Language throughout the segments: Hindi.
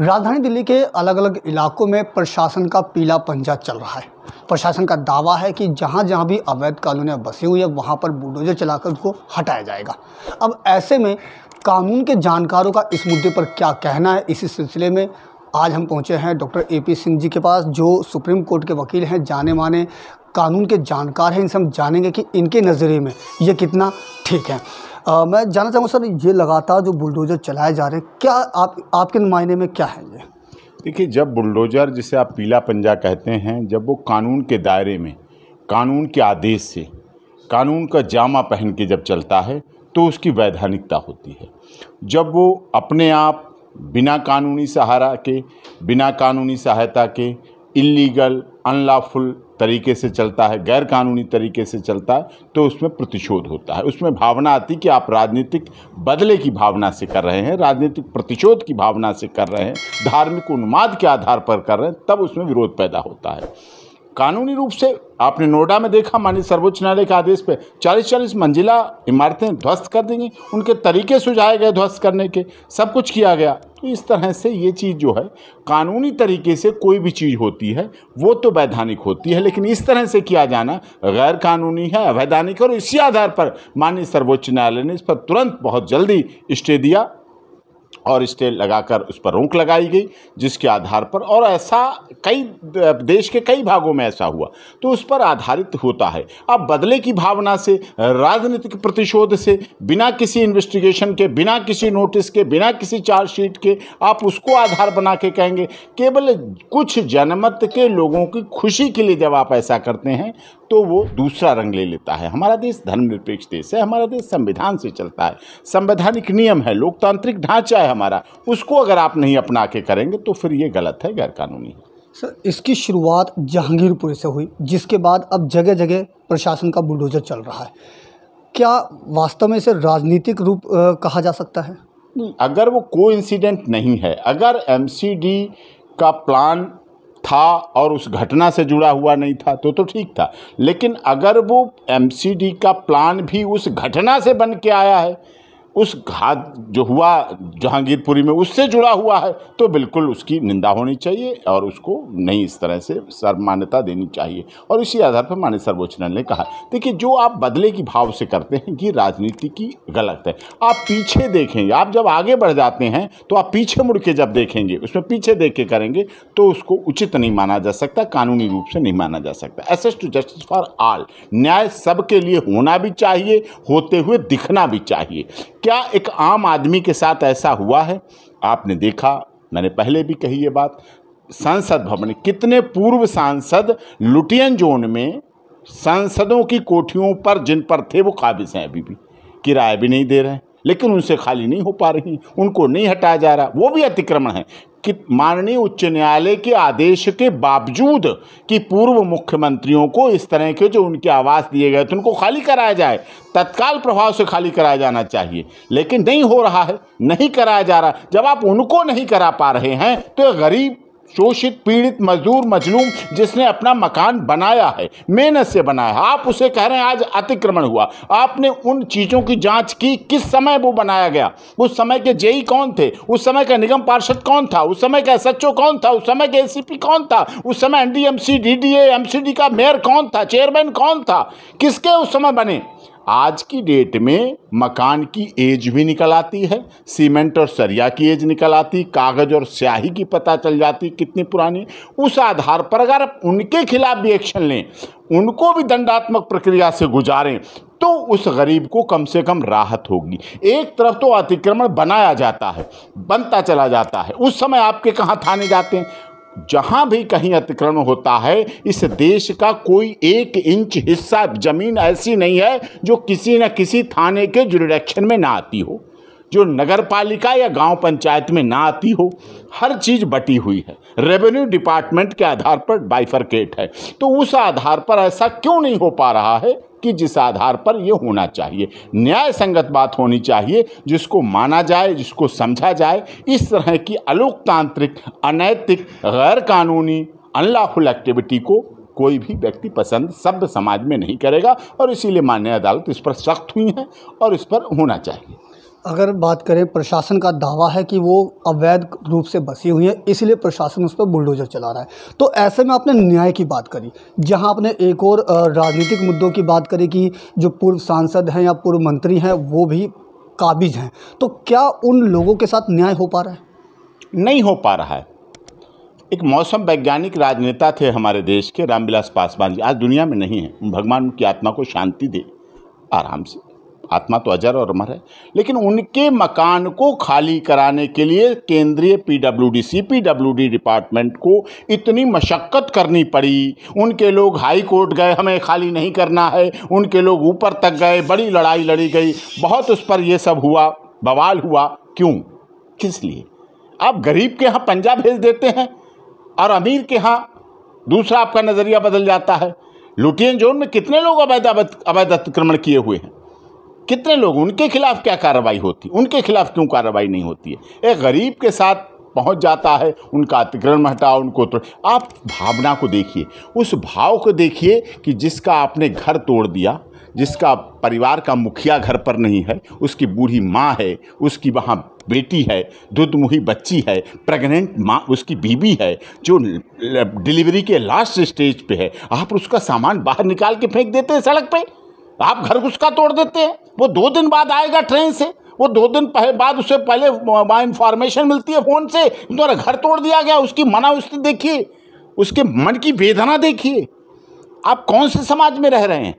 राजधानी दिल्ली के अलग अलग इलाकों में प्रशासन का पीला पंजा चल रहा है प्रशासन का दावा है कि जहाँ जहाँ भी अवैध कॉलोनियाँ बसी हुई है वहाँ पर बुलडोजर चलाकर उसको हटाया जाएगा अब ऐसे में कानून के जानकारों का इस मुद्दे पर क्या कहना है इसी सिलसिले में आज हम पहुँचे हैं doctor A P Singh ji के पास जो सुप्रीम कोर्ट के वकील हैं जाने माने कानून के जानकार हैं इनसे हम जानेंगे कि इनके नज़रिए में ये कितना ठीक है आ, मैं जानना चाहूँगा सर ये लगातार जो बुलडोज़र चलाए जा रहे हैं क्या आप आपके मायने में क्या है ये देखिए जब बुलडोज़र जिसे आप पीला पंजा कहते हैं जब वो कानून के दायरे में कानून के आदेश से कानून का जामा पहन के जब चलता है तो उसकी वैधानिकता होती है जब वो अपने आप बिना कानूनी सहारा के बिना कानूनी सहायता के इलीगल अनलाफुल तरीके से चलता है गैर कानूनी तरीके से चलता है तो उसमें प्रतिशोध होता है उसमें भावना आती कि आप राजनीतिक बदले की भावना से कर रहे हैं राजनीतिक प्रतिशोध की भावना से कर रहे हैं धार्मिक उन्माद के आधार पर कर रहे हैं तब उसमें विरोध पैदा होता है कानूनी रूप से आपने नोएडा में देखा माननीय सर्वोच्च न्यायालय के आदेश पे चालीस चालीस मंजिला इमारतें ध्वस्त कर देंगी उनके तरीके सुझाए गए ध्वस्त करने के सब कुछ किया गया तो इस तरह से ये चीज़ जो है कानूनी तरीके से कोई भी चीज़ होती है वो तो वैधानिक होती है लेकिन इस तरह से किया जाना गैर कानूनी है अवैधानिक और इसी आधार पर माननीय सर्वोच्च न्यायालय ने इस पर तुरंत बहुत जल्दी स्टे दिया और स्टे लगाकर उस पर रोक लगाई गई जिसके आधार पर और ऐसा कई देश के कई भागों में ऐसा हुआ तो उस पर आधारित होता है अब बदले की भावना से राजनीतिक प्रतिशोध से बिना किसी इन्वेस्टिगेशन के बिना किसी नोटिस के बिना किसी चार्जशीट के आप उसको आधार बना के कहेंगे केवल कुछ जनमत के लोगों की खुशी के लिए जब आप ऐसा करते हैं तो वो दूसरा रंग ले लेता है हमारा देश धर्मनिरपेक्ष देश है हमारा देश संविधान से चलता है संवैधानिक नियम है लोकतांत्रिक ढांचा है हमारा उसको अगर आप नहीं अपना के करेंगे तो फिर ये गलत है गैरकानूनी है सर इसकी शुरुआत जहांगीरपुरी से हुई जिसके बाद अब जगह जगह प्रशासन का बुलडोजर चल रहा है क्या वास्तव में इसे राजनीतिक रूप कहा जा सकता है अगर वो को नहीं है अगर एम का प्लान था और उस घटना से जुड़ा हुआ नहीं था तो तो ठीक था लेकिन अगर वो एमसीडी का प्लान भी उस घटना से बन के आया है उस घात जो हुआ जहांगीरपुरी में उससे जुड़ा हुआ है तो बिल्कुल उसकी निंदा होनी चाहिए और उसको नहीं इस तरह से सर्वमान्यता देनी चाहिए और इसी आधार पर मान्य सर्वोच्च न्यायालय ने कहा देखिए जो आप बदले की भाव से करते हैं ये राजनीति की गलत है आप पीछे देखेंगे आप जब आगे बढ़ जाते हैं तो आप पीछे मुड़ के जब देखेंगे उसमें पीछे देख के करेंगे तो उसको उचित नहीं माना जा सकता कानूनी रूप से नहीं माना जा सकता access to justice for all न्याय सबके लिए होना भी चाहिए होते हुए दिखना भी चाहिए क्या एक आम आदमी के साथ ऐसा हुआ है आपने देखा मैंने पहले भी कही ये बात संसद भवन कितने पूर्व सांसद लुटियन जोन में सांसदों की कोठियों पर जिन पर थे वो काबिज हैं अभी भी किराया भी नहीं दे रहे हैं लेकिन उनसे खाली नहीं हो पा रही उनको नहीं हटाया जा रहा वो भी अतिक्रमण है कि माननीय उच्च न्यायालय के आदेश के बावजूद कि पूर्व मुख्यमंत्रियों को इस तरह के जो उनके आवास दिए गए थे उनको खाली कराया जाए तत्काल प्रभाव से खाली कराया जाना चाहिए लेकिन नहीं हो रहा है नहीं कराया जा रहा जब आप उनको नहीं करा पा रहे हैं तो गरीब शोषित पीड़ित मजदूर मजलूम जिसने अपना मकान बनाया है मेहनत से बनाया है आप उसे कह रहे हैं आज अतिक्रमण हुआ आपने उन चीज़ों की जांच की किस समय वो बनाया गया उस समय के जेई कौन थे उस समय का निगम पार्षद कौन था उस समय का एस कौन था उस समय के ए कौन था उस समय एन डी का मेयर कौन था चेयरमैन कौन था किसके उस समय बने आज की डेट में मकान की एज भी निकल आती है सीमेंट और सरिया की एज निकल आती कागज़ और स्याही की पता चल जाती कितनी पुरानी उस आधार पर अगर आप उनके खिलाफ भी एक्शन लें उनको भी दंडात्मक प्रक्रिया से गुजारें तो उस गरीब को कम से कम राहत होगी एक तरफ तो अतिक्रमण बनाया जाता है बनता चला जाता है उस समय आपके कहाँ थाने जाते हैं जहाँ भी कहीं अतिक्रमण होता है इस देश का कोई एक इंच हिस्सा जमीन ऐसी नहीं है जो किसी न किसी थाने के जुडिरेक्शन में ना आती हो जो नगर पालिका या गांव पंचायत में ना आती हो हर चीज़ बटी हुई है रेवेन्यू डिपार्टमेंट के आधार पर बाइफरकेट है तो उस आधार पर ऐसा क्यों नहीं हो पा रहा है कि जिस आधार पर ये होना चाहिए न्याय संगत बात होनी चाहिए जिसको माना जाए जिसको समझा जाए इस तरह की अलोकतांत्रिक अनैतिक गैरकानूनी अनलाफुल एक्टिविटी को कोई भी व्यक्ति पसंद सभ्य समाज में नहीं करेगा और इसीलिए मान्य अदालत इस पर सख्त हुई है और इस पर होना चाहिए अगर बात करें प्रशासन का दावा है कि वो अवैध रूप से बसी हुई है इसलिए प्रशासन उस पर बुलडोजर चला रहा है तो ऐसे में आपने न्याय की बात करी जहां आपने एक और राजनीतिक मुद्दों की बात करी कि जो पूर्व सांसद हैं या पूर्व मंत्री हैं वो भी काबिज हैं तो क्या उन लोगों के साथ न्याय हो पा रहा है नहीं हो पा रहा है एक मौसम वैज्ञानिक राजनेता थे हमारे देश के रामविलास पासवान जी आज दुनिया में नहीं है भगवान उनकी आत्मा को शांति दे आराम से आत्मा तो अजर और अमर है लेकिन उनके मकान को खाली कराने के लिए केंद्रीय पीडब्ल्यूडीसी पीडब्ल्यूडी डिपार्टमेंट को इतनी मशक्क़त करनी पड़ी उनके लोग हाई कोर्ट गए हमें खाली नहीं करना है उनके लोग ऊपर तक गए बड़ी लड़ाई लड़ी गई बहुत उस पर यह सब हुआ बवाल हुआ क्यों किस लिए आप गरीब के यहाँ पंजा भेज देते हैं और अमीर के यहाँ दूसरा आपका नज़रिया बदल जाता है लुटियन जोन में कितने लोग अवैध अवैध अतिक्रमण किए हुए हैं कितने लोग उनके खिलाफ क्या कार्रवाई होती उनके खिलाफ क्यों कार्रवाई नहीं होती है एक गरीब के साथ पहुंच जाता है उनका अतिक्रमण हटाओ उनको तो आप भावना को देखिए उस भाव को देखिए कि जिसका आपने घर तोड़ दिया जिसका परिवार का मुखिया घर पर नहीं है उसकी बूढ़ी माँ है उसकी वहाँ बेटी है दुधमुही बच्ची है प्रेग्नेंट माँ उसकी बीबी है जो डिलीवरी के लास्ट स्टेज पे है आप उसका सामान बाहर निकाल के फेंक देते हैं सड़क पे आप घर उसका तोड़ देते हैं वो दो दिन बाद आएगा ट्रेन से वो दो दिन पहले बाद उसे पहले इंफॉर्मेशन मिलती है फ़ोन से तुम्हारा घर तोड़ दिया गया उसकी मना उसकी देखिए उसके मन की वेदना देखिए आप कौन से समाज में रह रहे हैं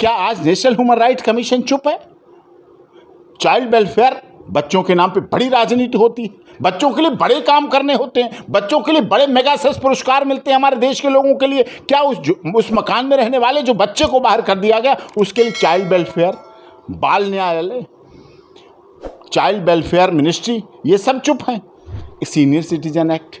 क्या आज नेशनल ह्यूमन राइट कमीशन चुप है चाइल्ड वेलफेयर बच्चों के नाम पे बड़ी राजनीति होती है बच्चों के लिए बड़े काम करने होते हैं बच्चों के लिए बड़े मेगा सेस पुरस्कार मिलते हैं हमारे देश के लोगों के लिए क्या उस उस मकान में रहने वाले जो बच्चे को बाहर कर दिया गया उसके लिए चाइल्ड वेलफेयर बाल न्यायालय चाइल्ड वेलफेयर मिनिस्ट्री ये सब चुप हैं सीनियर सिटीजन एक्ट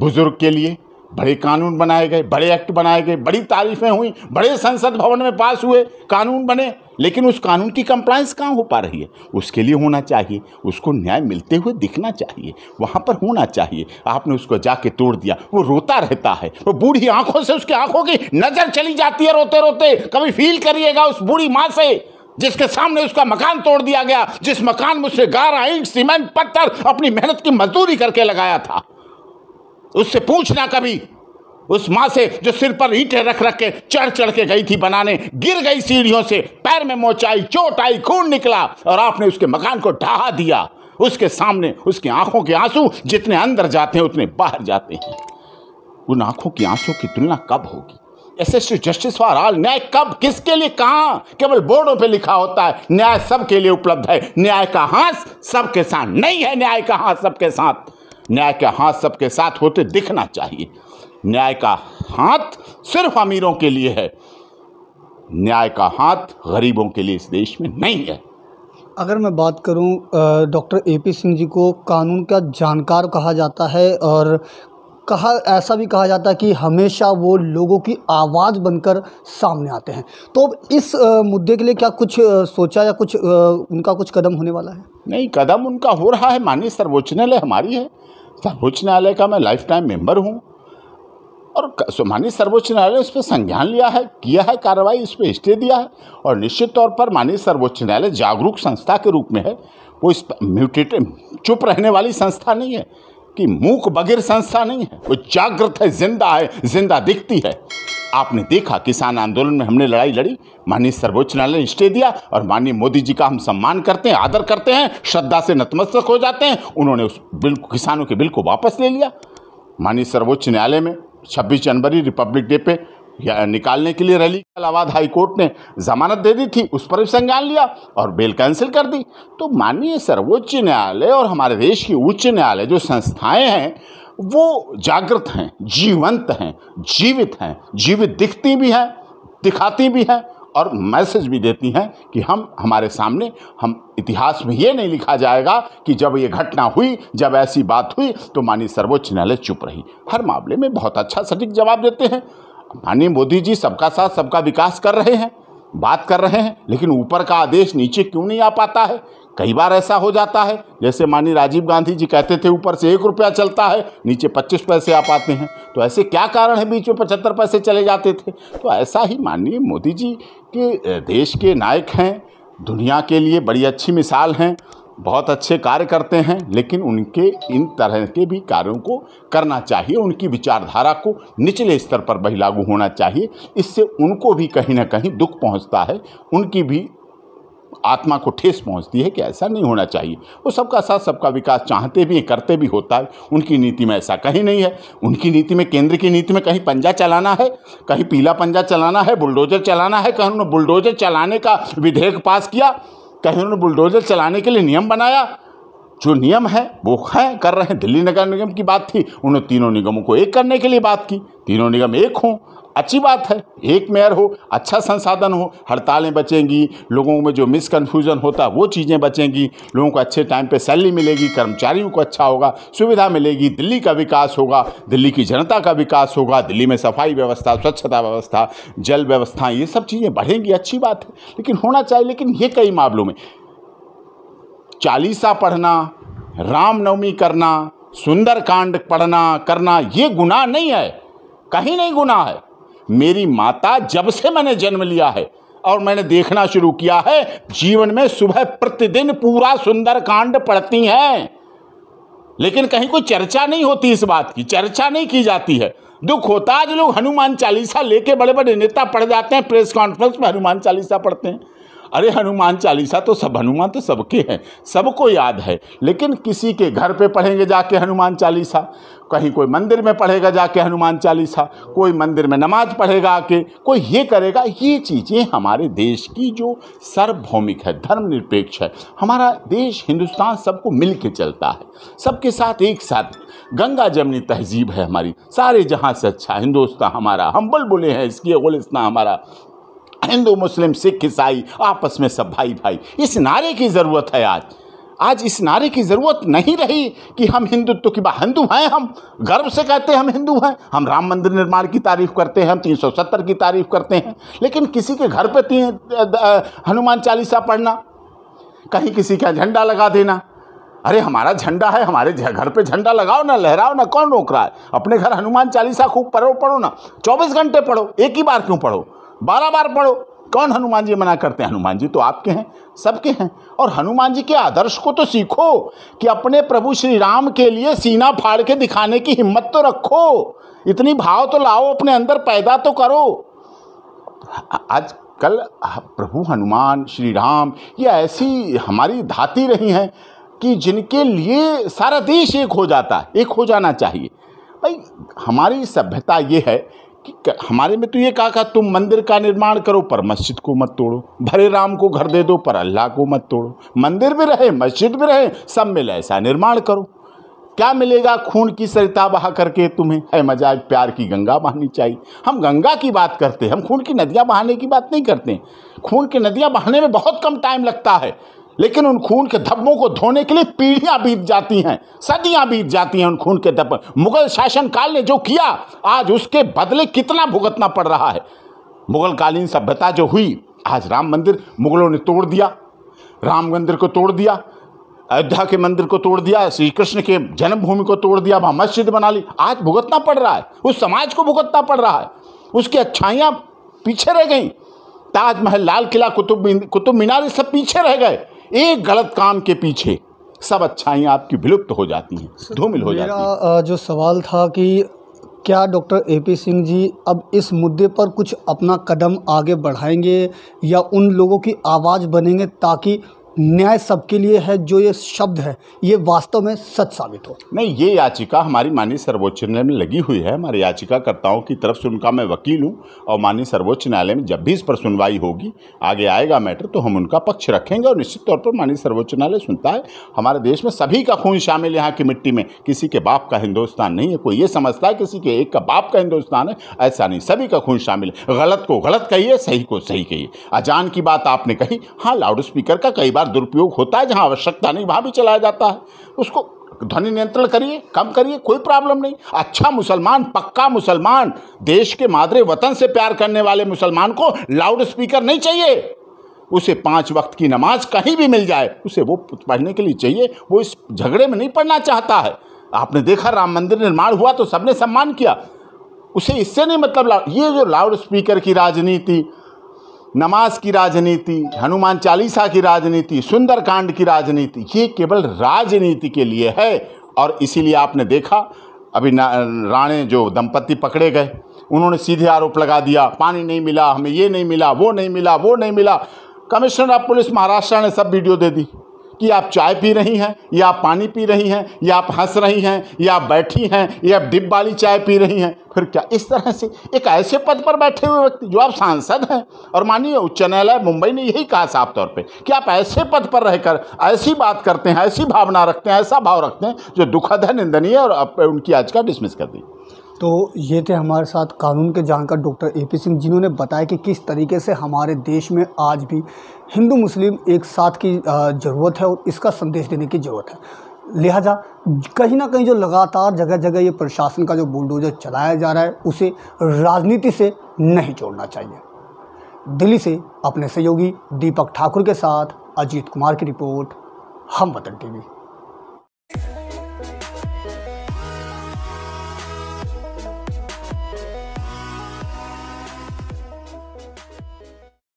बुज़ुर्ग के लिए बड़े कानून बनाए गए बड़े एक्ट बनाए गए बड़ी तारीफें हुई बड़े संसद भवन में पास हुए कानून बने लेकिन उस कानून की कंप्लाइंस कहाँ हो पा रही है उसके लिए होना चाहिए उसको न्याय मिलते हुए दिखना चाहिए वहाँ पर होना चाहिए आपने उसको जाके तोड़ दिया वो रोता रहता है वो बूढ़ी आंखों से उसकी आंखों की नज़र चली जाती है रोते रोते कभी फील करिएगा उस बूढ़ी माँ से जिसके सामने उसका मकान तोड़ दिया गया जिस मकान में उसने गारा इंट सीमेंट पत्थर अपनी मेहनत की मजदूरी करके लगाया था उससे पूछना कभी उस माँ से जो सिर पर ईंटें रख रख के चढ़ चढ़ के गई थी बनाने गिर गई सीढ़ियों से पैर में मोचाई चोट आई खून निकला और आपने उसके मकान को ढहा दिया उसके सामने उसकी आंखों के आंसू जितने अंदर जाते हैं उतने बाहर जाते हैं उन आंखों की आंसू की तुलना कब होगी एस जस्टिस फॉर ऑल न्याय कब किसके लिए कहाँ केवल बोर्डों पे लिखा होता है न्याय सबके लिए उपलब्ध है न्याय का हाथ सबके साथ नहीं है न्याय का हाथ सबके साथ न्याय का हाथ सबके साथ होते दिखना चाहिए न्याय का हाथ सिर्फ अमीरों के लिए है न्याय का हाथ गरीबों के लिए इस देश में नहीं है अगर मैं बात करूं doctor A P Singh ji को कानून का जानकार कहा जाता है और कहा ऐसा भी कहा जाता है कि हमेशा वो लोगों की आवाज़ बनकर सामने आते हैं तो अब इस मुद्दे के लिए क्या कुछ सोचा या कुछ उनका कुछ कदम होने वाला है नहीं कदम उनका हो रहा है माननीय सर्वोच्च न्यायालय हमारी है सर्वोच्च न्यायालय का मैं लाइफ टाइम मेंबर हूँ और माननीय सर्वोच्च न्यायालय उस पर संज्ञान लिया है किया है कार्रवाई उस पर स्टे दिया है और निश्चित तौर पर माननीय सर्वोच्च न्यायालय जागरूक संस्था के रूप में है वो इस म्यूटेट चुप रहने वाली संस्था नहीं है कि मूक बगैर संस्था नहीं है वो जागृत है जिंदा है जिंदा दिखती है आपने देखा किसान आंदोलन में हमने लड़ाई लड़ी माननीय सर्वोच्च न्यायालय ने स्टे दिया और माननीय मोदी जी का हम सम्मान करते हैं आदर करते हैं श्रद्धा से नतमस्तक हो जाते हैं उन्होंने उस बिल किसानों के बिल को वापस ले लिया माननीय सर्वोच्च न्यायालय में 26 जनवरी रिपब्लिक डे पे या निकालने के लिए रैली के इलाहाबाद हाईकोर्ट ने जमानत दे दी थी उस पर भी संज्ञान लिया और बेल कैंसिल कर दी तो माननीय सर्वोच्च न्यायालय और हमारे देश की उच्च न्यायालय जो संस्थाएं हैं वो जागृत हैं जीवंत हैं जीवित हैं जीवित दिखती भी हैं दिखाती भी हैं और मैसेज भी देती हैं कि हम हमारे सामने हम इतिहास में ये नहीं लिखा जाएगा कि जब ये घटना हुई जब ऐसी बात हुई तो माननीय सर्वोच्च न्यायालय चुप रही हर मामले में बहुत अच्छा सटीक जवाब देते हैं माननीय मोदी जी सबका साथ सबका विकास कर रहे हैं बात कर रहे हैं लेकिन ऊपर का आदेश नीचे क्यों नहीं आ पाता है कई बार ऐसा हो जाता है जैसे माननीय राजीव गांधी जी कहते थे ऊपर से एक रुपया चलता है नीचे पच्चीस पैसे आ पाते हैं तो ऐसे क्या कारण है बीच में पचहत्तर पैसे चले जाते थे तो ऐसा ही माननीय मोदी जी के देश के नायक हैं दुनिया के लिए बड़ी अच्छी मिसाल हैं बहुत अच्छे कार्य करते हैं लेकिन उनके इन तरह के भी कार्यों को करना चाहिए उनकी विचारधारा को निचले स्तर पर भी लागू होना चाहिए इससे उनको भी कहीं ना कहीं दुख पहुंचता है उनकी भी आत्मा को ठेस पहुंचती है कि ऐसा नहीं होना चाहिए वो सबका साथ सबका विकास चाहते भी हैं करते भी होता है उनकी नीति में ऐसा कहीं नहीं है उनकी नीति में केंद्र की नीति में कहीं पंजा चलाना है कहीं पीला पंजा चलाना है बुलडोजर चलाना है कहीं उन्होंने बुलडोजर चलाने का विधेयक पास किया कहीं उन्होंने बुलडोजर चलाने के लिए नियम बनाया जो नियम है वो है कर रहे हैं दिल्ली नगर निगम की बात थी उन्होंने तीनों निगमों को एक करने के लिए बात की तीनों निगम एक हों अच्छी बात है एक मेयर हो अच्छा संसाधन हो हड़तालें बचेंगी लोगों में जो मिसकन्फ्यूज़न होता है वो चीज़ें बचेंगी लोगों को अच्छे टाइम पे सैलरी मिलेगी कर्मचारियों को अच्छा होगा सुविधा मिलेगी दिल्ली का विकास होगा दिल्ली की जनता का विकास होगा दिल्ली में सफाई व्यवस्था स्वच्छता व्यवस्था जल व्यवस्था ये सब चीज़ें बढ़ेंगी अच्छी बात है लेकिन होना चाहिए लेकिन ये कई मामलों में चालीसा पढ़ना रामनवमी करना सुंदरकांड पढ़ना करना ये गुनाह नहीं है कहीं नहीं गुनाह है मेरी माता जब से मैंने जन्म लिया है और मैंने देखना शुरू किया है जीवन में सुबह प्रतिदिन पूरा सुंदर कांड पढ़ती हैं लेकिन कहीं कोई चर्चा नहीं होती इस बात की चर्चा नहीं की जाती है दुख होता आज लोग हनुमान चालीसा लेके बड़े बड़े नेता पढ़ जाते हैं प्रेस कॉन्फ्रेंस में हनुमान चालीसा पढ़ते हैं अरे हनुमान चालीसा तो सब हनुमान तो सबके हैं सबको याद है लेकिन किसी के घर पे पढ़ेंगे जाके हनुमान चालीसा कहीं कोई मंदिर में पढ़ेगा जाके हनुमान चालीसा कोई मंदिर में नमाज पढ़ेगा आके कोई ये करेगा ये चीज़ें हमारे देश की जो सार्वभौमिक है धर्मनिरपेक्ष है हमारा देश हिंदुस्तान सबको मिल के चलता है सबके साथ एक साथ गंगा जमनी तहजीब है हमारी सारे जहाँ से अच्छा हिंदुस्तान हमारा हम बुलबुलें हैं इसकी गुलिस्तान हमारा हिंदू मुस्लिम सिख ईसाई आपस में सब भाई भाई इस नारे की ज़रूरत है आज आज इस नारे की ज़रूरत नहीं रही कि हम हिंदुत्व की बात हिंदू हैं हम गर्व से कहते हैं हम हिंदू हैं हम राम मंदिर निर्माण की तारीफ़ करते हैं हम तीन की तारीफ़ करते हैं लेकिन किसी के घर पर तीन हनुमान चालीसा पढ़ना कहीं किसी का झंडा लगा देना अरे हमारा झंडा है हमारे घर पे झंडा लगाओ ना लहराओ ना कौन रोक रहा है अपने घर हनुमान चालीसा खूब पढ़ो पढ़ो ना चौबीस घंटे पढ़ो एक ही बार क्यों पढ़ो बारह बार पढ़ो कौन हनुमान जी मना करते हैं हनुमान जी तो आपके हैं सबके हैं और हनुमान जी के आदर्श को तो सीखो कि अपने प्रभु श्री राम के लिए सीना फाड़ के दिखाने की हिम्मत तो रखो इतनी भाव तो लाओ अपने अंदर पैदा तो करो आज कल प्रभु हनुमान श्री राम ये ऐसी हमारी धाती रही हैं कि जिनके लिए सारा देश एक हो जाता है एक हो जाना चाहिए भाई हमारी सभ्यता ये है हमारे में तो ये कहा था तुम मंदिर का निर्माण करो पर मस्जिद को मत तोड़ो भरे राम को घर दे दो पर अल्लाह को मत तोड़ो मंदिर भी रहे मस्जिद भी रहे सब मिल ऐसा निर्माण करो क्या मिलेगा खून की सरिता बहा करके तुम्हें है मजाक प्यार की गंगा बहानी चाहिए हम गंगा की बात करते हैं हम खून की नदियाँ बहाने की बात नहीं करते खून की नदियाँ बहाने में बहुत कम टाइम लगता है लेकिन उन खून के धब्बों को धोने के लिए पीढ़ियां बीत जाती हैं सदियां बीत जाती हैं उन खून के धब्बे मुगल शासनकाल ने जो किया आज उसके बदले कितना भुगतना पड़ रहा है मुगल कालीन सभ्यता जो हुई आज राम मंदिर मुगलों ने तोड़ दिया राम मंदिर को तोड़ दिया अयोध्या के मंदिर को तोड़ दिया श्री कृष्ण के जन्मभूमि को तोड़ दिया वहाँ मस्जिद बना ली आज भुगतना पड़ रहा है उस समाज को भुगतना पड़ रहा है उसकी अच्छाइयाँ पीछे रह गई ताजमहल लाल किला कुतुब कुतुब मीनार सब पीछे रह गए एक गलत काम के पीछे सब अच्छाइयाँ आपकी विलुप्त हो जाती हैं धूमिल हो जाती हैं जो सवाल था कि क्या doctor A P Singh ji अब इस मुद्दे पर कुछ अपना कदम आगे बढ़ाएंगे या उन लोगों की आवाज़ बनेंगे ताकि न्याय सबके लिए है जो ये शब्द है ये वास्तव में सच साबित हो नहीं ये याचिका हमारी माननीय सर्वोच्च न्यायालय में लगी हुई है हमारे याचिकाकर्ताओं की तरफ से उनका मैं वकील हूँ और माननीय सर्वोच्च न्यायालय में जब भी इस पर सुनवाई होगी आगे आएगा मैटर तो हम उनका पक्ष रखेंगे और निश्चित तौर पर माननीय सर्वोच्च न्यायालय सुनता है हमारे देश में सभी का खून शामिल यहाँ की मिट्टी में किसी के बाप का हिंदुस्तान नहीं है कोई ये समझता है किसी के एक का बाप का हिंदुस्तान है ऐसा नहीं सभी का खून शामिल है गलत को गलत कहिए सही को सही कहिए अजान की बात आपने कही हाँ लाउड स्पीकर का कई बार दुरुपयोग होता है जहाँ आवश्यकता नहीं वहाँ भी चलाया जाता है उसको ध्वनि नियंत्रण करिए कम करिए कोई प्रॉब्लम नहीं अच्छा मुसलमान पक्का मुसलमान देश के मादरे वतन से प्यार करने वाले मुसलमान को लाउड स्पीकर नहीं चाहिए उसे पांच वक्त की नमाज कहीं भी मिल जाए उसे वो पढ़ने के लिए चाहिए वो इस झगड़े में नहीं पढ़ना चाहता है आपने देखा राम मंदिर निर्माण हुआ तो सबने सम्मान किया उसे इससे नहीं मतलब ये जो लाउड स्पीकर की राजनीति नमाज की राजनीति हनुमान चालीसा की राजनीति सुंदरकांड की राजनीति ये केवल राजनीति के लिए है और इसीलिए आपने देखा अभी राणे जो दंपत्ति पकड़े गए उन्होंने सीधे आरोप लगा दिया पानी नहीं मिला हमें ये नहीं मिला वो नहीं मिला वो नहीं मिला कमिश्नर ऑफ पुलिस महाराष्ट्र ने सब वीडियो दे दी कि आप चाय पी रही हैं या आप पानी पी रही हैं या आप हंस रही हैं या आप बैठी हैं या आप डिब वाली चाय पी रही हैं फिर क्या इस तरह से एक ऐसे पद पर बैठे हुए व्यक्ति जो आप सांसद हैं और मानिए उच्च न्यायालय मुंबई ने यही कहा साफ तौर पे कि आप ऐसे पद पर रहकर ऐसी बात करते हैं ऐसी भावना रखते हैं ऐसा भाव रखते हैं जो दुखद है निंदनीय और उनकी आज का डिसमिस कर दी तो ये थे हमारे साथ कानून के जानकार डॉक्टर ए पी सिंह जिन्होंने बताया कि किस तरीके से हमारे देश में आज भी हिंदू मुस्लिम एक साथ की ज़रूरत है और इसका संदेश देने की ज़रूरत है लिहाजा कहीं ना कहीं जो लगातार जगह जगह ये प्रशासन का जो बुलडोजर चलाया जा रहा है उसे राजनीति से नहीं जोड़ना चाहिए दिल्ली से अपने सहयोगी दीपक ठाकुर के साथ अजीत कुमार की रिपोर्ट हम वतन टीवी